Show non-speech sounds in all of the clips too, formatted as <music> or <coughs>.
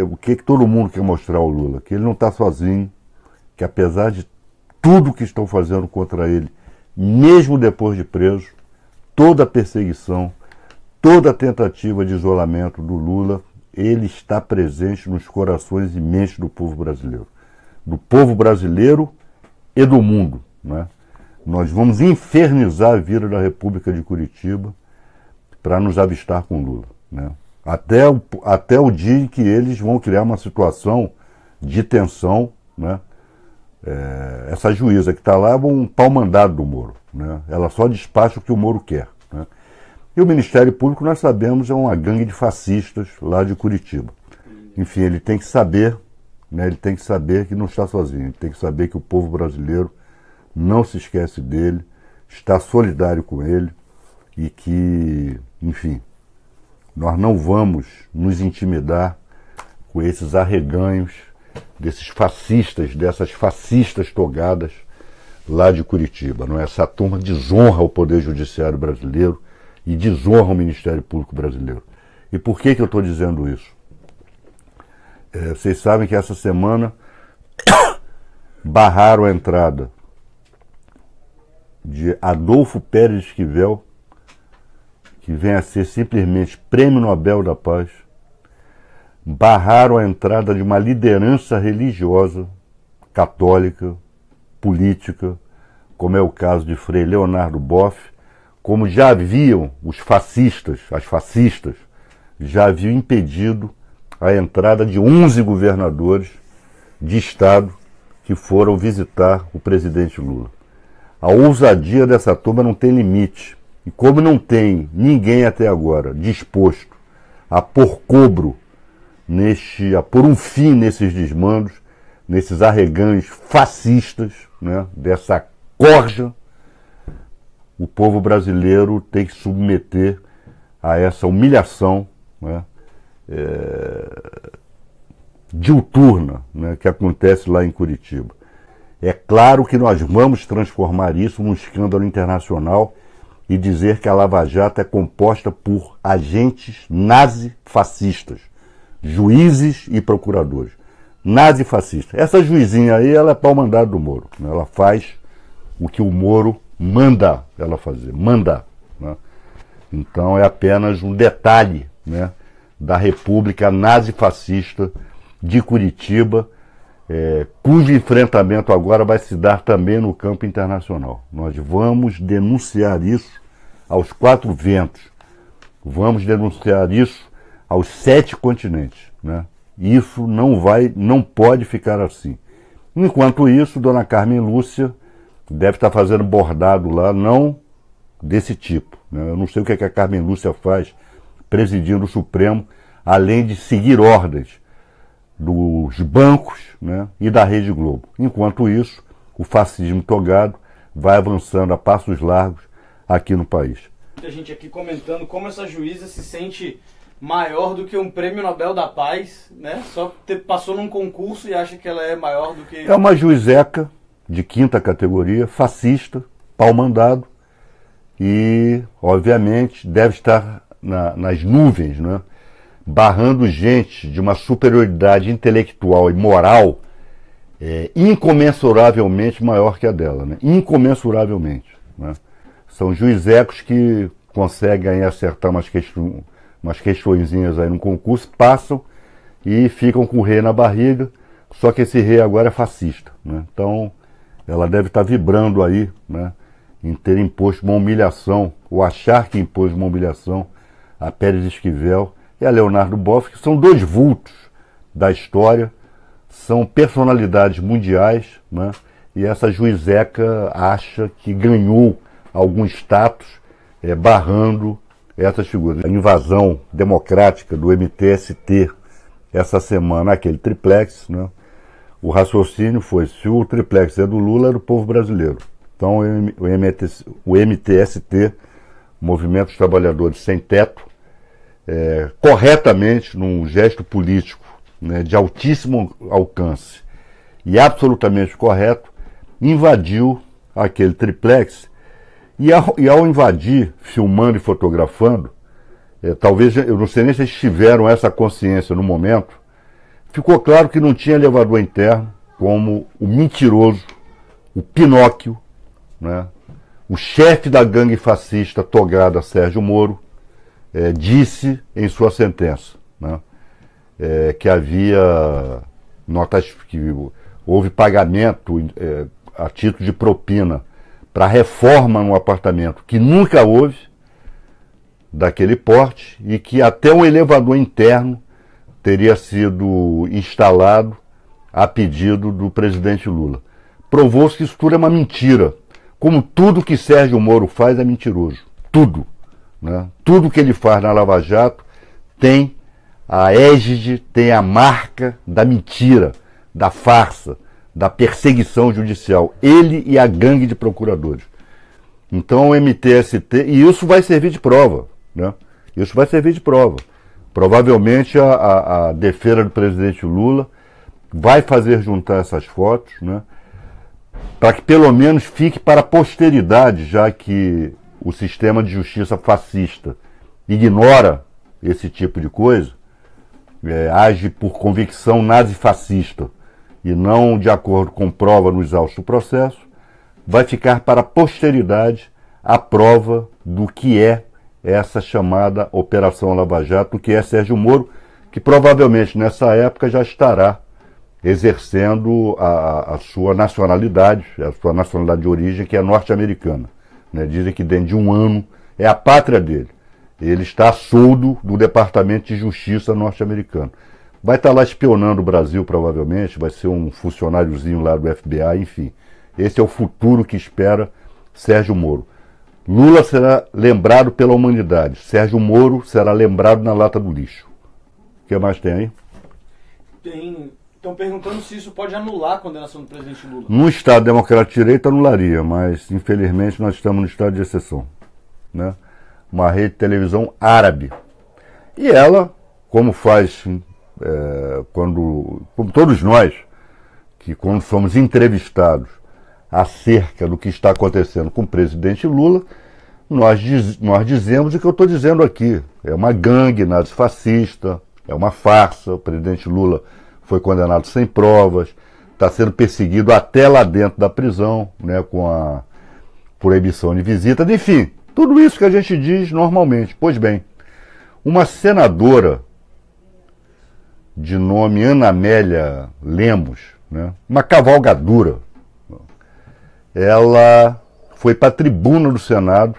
o que, que todo mundo quer mostrar ao Lula? Que ele não está sozinho, que apesar de tudo que estão fazendo contra ele, mesmo depois de preso, toda a perseguição, toda a tentativa de isolamento do Lula, ele está presente nos corações e mentes do povo brasileiro. Do povo brasileiro e do mundo. Né? Nós vamos infernizar a vida da República de Curitiba para nos avistar com Lula. Né? até o, até o dia em que eles vão criar uma situação de tensão, né? É, essa juíza que está lá é um pau mandado do Moro, né? Ela só despacha o que o Moro quer, né? E o Ministério Público, nós sabemos, é uma gangue de fascistas lá de Curitiba. Enfim, ele tem que saber, né? Ele tem que saber que não está sozinho, ele tem que saber que o povo brasileiro não se esquece dele, está solidário com ele e que, enfim, nós não vamos nos intimidar com esses arreganhos desses fascistas, dessas fascistas togadas lá de Curitiba. Não é? Essa turma desonra o Poder Judiciário brasileiro e desonra o Ministério Público brasileiro. E por que, que eu estou dizendo isso? É, vocês sabem que essa semana <coughs> barraram a entrada de Adolfo Pérez Esquivel que vem a ser simplesmente Prêmio Nobel da Paz, barraram a entrada de uma liderança religiosa, católica, política, como é o caso de Frei Leonardo Boff, como já haviam os fascistas, as fascistas, já haviam impedido a entrada de 11 governadores de Estado que foram visitar o presidente Lula. A ousadia dessa turma não tem limite. E como não tem ninguém até agora disposto a pôr cobro neste, a pôr um fim nesses desmandos, nesses arregães fascistas, né, dessa corja, o povo brasileiro tem que submeter a essa humilhação né, é, diuturna né, que acontece lá em Curitiba. É claro que nós vamos transformar isso num escândalo internacional e dizer que a Lava Jato é composta por agentes nazi-fascistas, juízes e procuradores. nazi fascistas Essa juizinha aí, ela é pau mandado do Moro. Né? Ela faz o que o Moro manda ela fazer, manda. Né? Então é apenas um detalhe né, da República nazi-fascista de Curitiba, é, cujo enfrentamento agora vai se dar também no campo internacional. Nós vamos denunciar isso aos quatro ventos. Vamos denunciar isso aos sete continentes. Né? Isso não vai, não pode ficar assim. Enquanto isso, Dona Carmen Lúcia deve estar fazendo bordado lá, não desse tipo. Né? Eu não sei o que, é que a Carmen Lúcia faz presidindo o Supremo, além de seguir ordens dos bancos né? e da Rede Globo. Enquanto isso, o fascismo togado vai avançando a passos largos aqui no país. Muita gente aqui comentando como essa juíza se sente maior do que um prêmio Nobel da Paz, né? Só ter, passou num concurso e acha que ela é maior do que. É uma juizeca de quinta categoria, fascista, pau mandado, e, obviamente, deve estar na, nas nuvens, né? barrando gente de uma superioridade intelectual e moral é, incomensuravelmente maior que a dela, né? incomensuravelmente. Né? São juizecos que conseguem acertar umas, questão, umas questõezinhas aí no concurso, passam e ficam com o rei na barriga, só que esse rei agora é fascista. Né? Então ela deve estar tá vibrando aí né, em ter imposto uma humilhação, ou achar que impôs uma humilhação a Pérez Esquivel e a Leonardo Boff, que são dois vultos da história, são personalidades mundiais, né? e essa juizeca acha que ganhou algum status é, barrando essas figuras. A invasão democrática do MTST essa semana, aquele triplex, né? o raciocínio foi: se o triplex é do Lula, é do povo brasileiro. Então o, o MTST, Movimento dos Trabalhadores Sem Teto, é, corretamente, num gesto político né, de altíssimo alcance e absolutamente correto, invadiu aquele triplex e ao, e ao invadir, filmando e fotografando, é, talvez, eu não sei nem se eles tiveram essa consciência no momento, ficou claro que não tinha elevador interno como o mentiroso, o Pinóquio, né? o chefe da gangue fascista togada Sérgio Moro, é, disse em sua sentença né? é, que havia notas que houve pagamento é, a título de propina para reforma no apartamento que nunca houve daquele porte e que até um elevador interno teria sido instalado a pedido do presidente Lula. Provou-se que isso tudo é uma mentira. Como tudo que Sérgio Moro faz é mentiroso. Tudo. Né? Tudo que ele faz na Lava Jato tem a égide, tem a marca da mentira, da farsa da perseguição judicial, ele e a gangue de procuradores. Então o MTST, e isso vai servir de prova, né? Isso vai servir de prova. Provavelmente a, a, a defesa do presidente Lula vai fazer juntar essas fotos, né? Para que pelo menos fique para a posteridade, já que o sistema de justiça fascista ignora esse tipo de coisa, é, age por convicção nazi-fascista e não de acordo com prova no exausto processo, vai ficar para a posteridade a prova do que é essa chamada Operação Lava Jato, que é Sérgio Moro, que provavelmente nessa época já estará exercendo a, a sua nacionalidade, a sua nacionalidade de origem, que é norte-americana. Né? Dizem que dentro de um ano é a pátria dele. Ele está soldo do Departamento de Justiça norte-americano. Vai estar tá lá espionando o Brasil, provavelmente, vai ser um funcionáriozinho lá do FBI, enfim. Esse é o futuro que espera Sérgio Moro. Lula será lembrado pela humanidade. Sérgio Moro será lembrado na lata do lixo. O que mais tem aí? Tem. Estão perguntando se isso pode anular a condenação do presidente Lula. No Estado Democrático de Direito anularia, mas infelizmente nós estamos no estado de exceção. Né? Uma rede de televisão árabe. E ela, como faz é, quando, como todos nós, que quando somos entrevistados acerca do que está acontecendo com o presidente Lula, nós, diz, nós dizemos o que eu estou dizendo aqui. É uma gangue nazifascista, é uma farsa. O presidente Lula foi condenado sem provas, está sendo perseguido até lá dentro da prisão, né, com a proibição de visitas, enfim, tudo isso que a gente diz normalmente. Pois bem, uma senadora de nome Ana Amélia Lemos, né? uma cavalgadura. Ela foi para a tribuna do Senado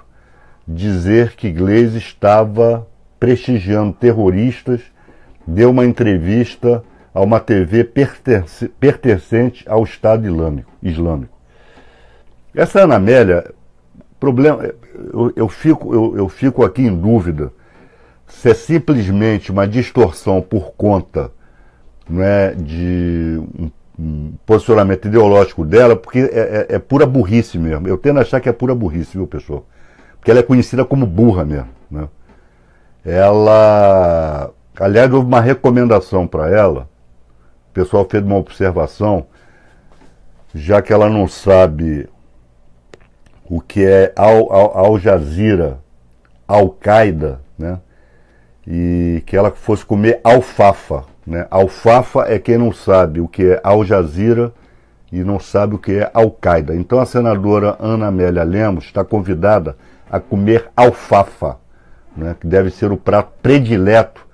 dizer que Gleisi estava prestigiando terroristas, deu uma entrevista a uma TV pertencente ao Estado Islâmico. Essa Ana Amélia, problema, eu, eu fico, eu, eu fico aqui em dúvida se é simplesmente uma distorção por conta né, de um, um posicionamento ideológico dela, porque é, é, é, pura burrice mesmo. Eu tendo a achar que é pura burrice, viu, pessoal? Porque ela é conhecida como burra mesmo. Né? Ela. Aliás, houve uma recomendação para ela, o pessoal fez uma observação, já que ela não sabe o que é Al, Al, Al Jazeera, Al-Qaeda, né? e que ela fosse comer alfafa. Né? Alfafa é quem não sabe o que é Al Jazeera e não sabe o que é Al-Qaeda. Então a senadora Ana Amélia Lemos está convidada a comer alfafa, né? que deve ser o prato predileto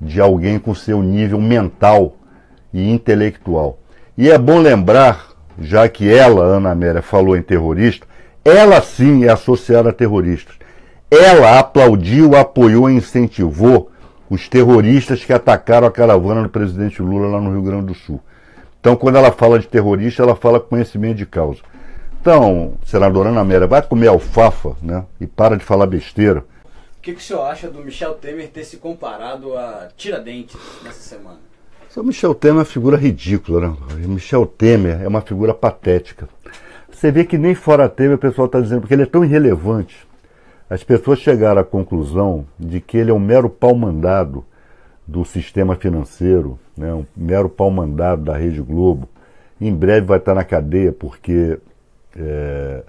de alguém com seu nível mental e intelectual. E é bom lembrar, já que ela, Ana Amélia, falou em terrorista, ela sim é associada a terroristas. Ela aplaudiu, apoiou e incentivou os terroristas que atacaram a caravana do presidente Lula lá no Rio Grande do Sul. Então, quando ela fala de terrorista, ela fala conhecimento de causa. Então, senadora Ana Mera, vai comer alfafa né, e para de falar besteira. O que, que o senhor acha do Michel Temer ter se comparado a Tiradentes nessa semana? O Michel Temer é uma figura ridícula, né? O Michel Temer é uma figura patética. Você vê que nem fora Temer o pessoal está dizendo, porque ele é tão irrelevante. As pessoas chegaram à conclusão de que ele é um mero pau-mandado do sistema financeiro, né, um mero pau-mandado da Rede Globo. Em breve vai estar na cadeia, porque é,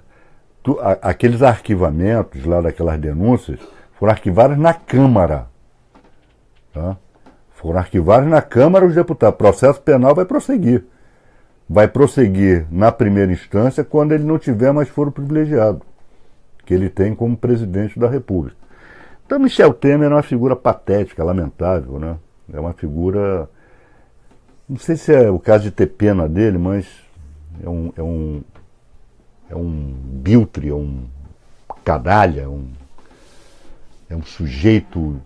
tu, a, aqueles arquivamentos lá daquelas denúncias foram arquivados na Câmara. Tá? Foram arquivados na Câmara os deputados. Processo penal vai prosseguir. Vai prosseguir na primeira instância quando ele não tiver mais foro privilegiado que ele tem como presidente da República. Então, Michel Temer é uma figura patética, lamentável, né? É uma figura. Não sei se é o caso de ter pena dele, mas é um. É um, é um biltre, é um canalha, é um, é um sujeito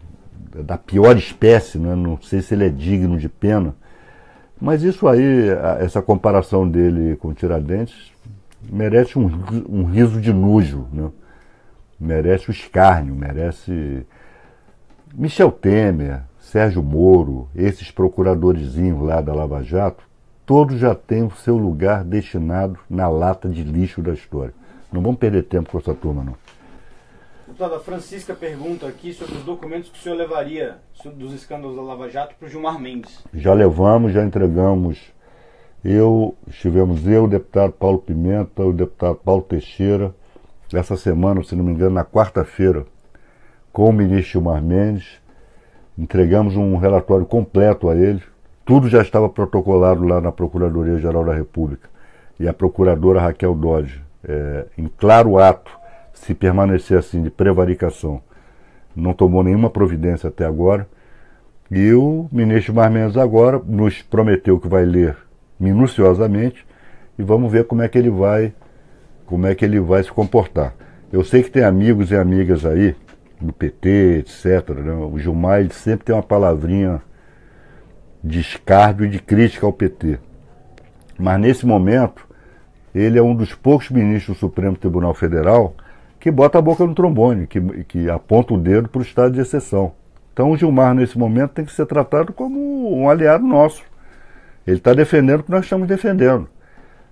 da pior espécie, né? não sei se ele é digno de pena. Mas isso aí, essa comparação dele com Tiradentes, merece um, um riso de nojo, né? merece o escárnio, merece Michel Temer, Sérgio Moro, esses procuradorzinhos lá da Lava Jato, todos já têm o seu lugar destinado na lata de lixo da história. Não vamos perder tempo com essa turma, não. Deputada, a Francisca pergunta aqui sobre os documentos que o senhor levaria dos escândalos da Lava Jato para o Gilmar Mendes. Já levamos, já entregamos. Eu, estivemos eu, o deputado Paulo Pimenta, o deputado Paulo Teixeira, essa semana, se não me engano, na quarta-feira, com o ministro Gilmar Mendes. Entregamos um relatório completo a ele. Tudo já estava protocolado lá na Procuradoria-Geral da República. E a procuradora Raquel Dodge, é, em claro ato, se permanecer assim de prevaricação, não tomou nenhuma providência até agora. E o ministro Gilmar Mendes agora nos prometeu que vai ler minuciosamente e vamos ver como é que ele vai como é que ele vai se comportar. Eu sei que tem amigos e amigas aí, do PT, etc. Né? O Gilmar ele sempre tem uma palavrinha de escárdio e de crítica ao PT. Mas nesse momento, ele é um dos poucos ministros do Supremo Tribunal Federal que bota a boca no trombone, que, que aponta o dedo para o estado de exceção. Então o Gilmar, nesse momento, tem que ser tratado como um aliado nosso. Ele está defendendo o que nós estamos defendendo.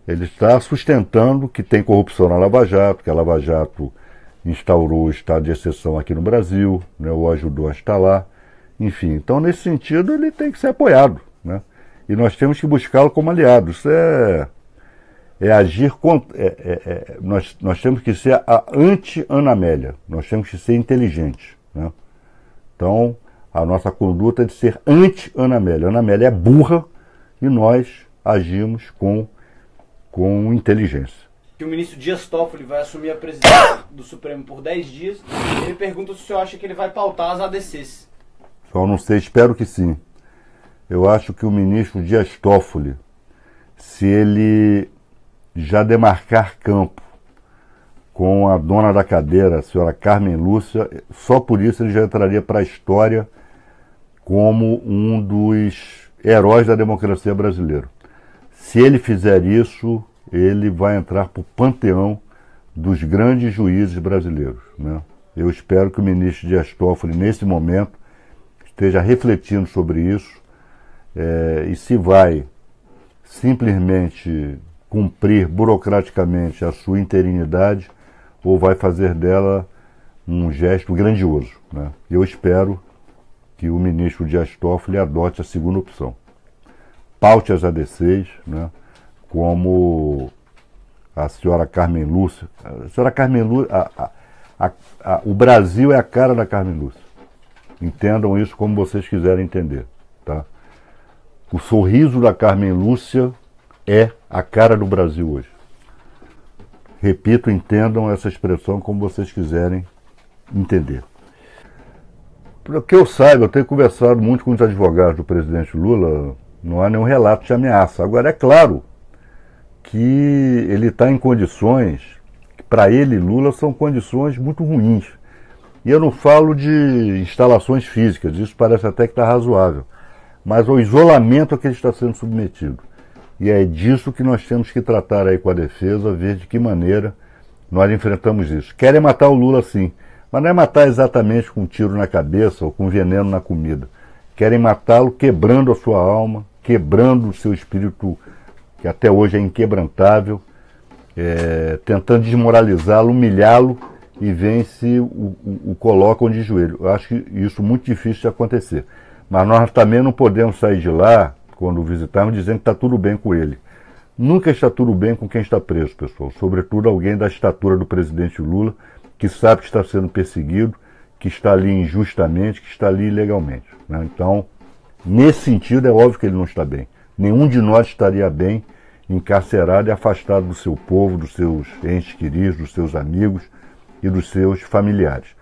Ele está sustentando que tem corrupção na Lava Jato, que a Lava Jato instaurou o estado de exceção aqui no Brasil, né, O ajudou a instalar. Enfim, então nesse sentido ele tem que ser apoiado. Né? E nós temos que buscá-lo como aliado. Isso é, é agir contra. É, é, é, nós, nós temos que ser a anti anamélia nós temos que ser inteligentes. Né? Então, a nossa conduta é de ser anti anamélia Anamélia é burra e nós agimos com com inteligência. Que o ministro Dias Toffoli vai assumir a presidência <coughs> do Supremo por 10 dias. Ele pergunta se o senhor acha que ele vai pautar as ADCs. Só não sei, espero que sim. Eu acho que o ministro Dias Toffoli, se ele já demarcar campo com a dona da cadeira, a senhora Carmen Lúcia, só por isso ele já entraria para a história como um dos heróis da democracia brasileira. Se ele fizer isso, ele vai entrar para o panteão dos grandes juízes brasileiros. Né? Eu espero que o ministro Dias Toffoli, nesse momento, esteja refletindo sobre isso é, e se vai simplesmente cumprir burocraticamente a sua interinidade ou vai fazer dela um gesto grandioso. Né? Eu espero que o ministro Dias Toffoli adote a segunda opção paute as ADCs, né? como a senhora Carmen Lúcia. A senhora Carmen Lúcia, a, a, a, o Brasil é a cara da Carmen Lúcia. Entendam isso como vocês quiserem entender. Tá? O sorriso da Carmen Lúcia é a cara do Brasil hoje. Repito, entendam essa expressão como vocês quiserem entender. Para que eu saiba, eu tenho conversado muito com os advogados do presidente Lula, não há nenhum relato de ameaça. Agora, é claro que ele está em condições, para ele, Lula, são condições muito ruins. E eu não falo de instalações físicas, isso parece até que está razoável, mas o isolamento a que ele está sendo submetido. E é disso que nós temos que tratar aí com a defesa, ver de que maneira nós enfrentamos isso. Querem matar o Lula sim, mas não é matar exatamente com um tiro na cabeça ou com veneno na comida querem matá-lo quebrando a sua alma, quebrando o seu espírito, que até hoje é inquebrantável, é, tentando desmoralizá-lo, humilhá-lo e vence o, o, o colocam de joelho. Eu acho que isso é muito difícil de acontecer. Mas nós também não podemos sair de lá, quando visitarmos, dizendo que está tudo bem com ele. Nunca está tudo bem com quem está preso, pessoal. Sobretudo alguém da estatura do presidente Lula, que sabe que está sendo perseguido, que está ali injustamente, que está ali ilegalmente. Né? Então, nesse sentido, é óbvio que ele não está bem. Nenhum de nós estaria bem encarcerado e afastado do seu povo, dos seus entes queridos, dos seus amigos e dos seus familiares.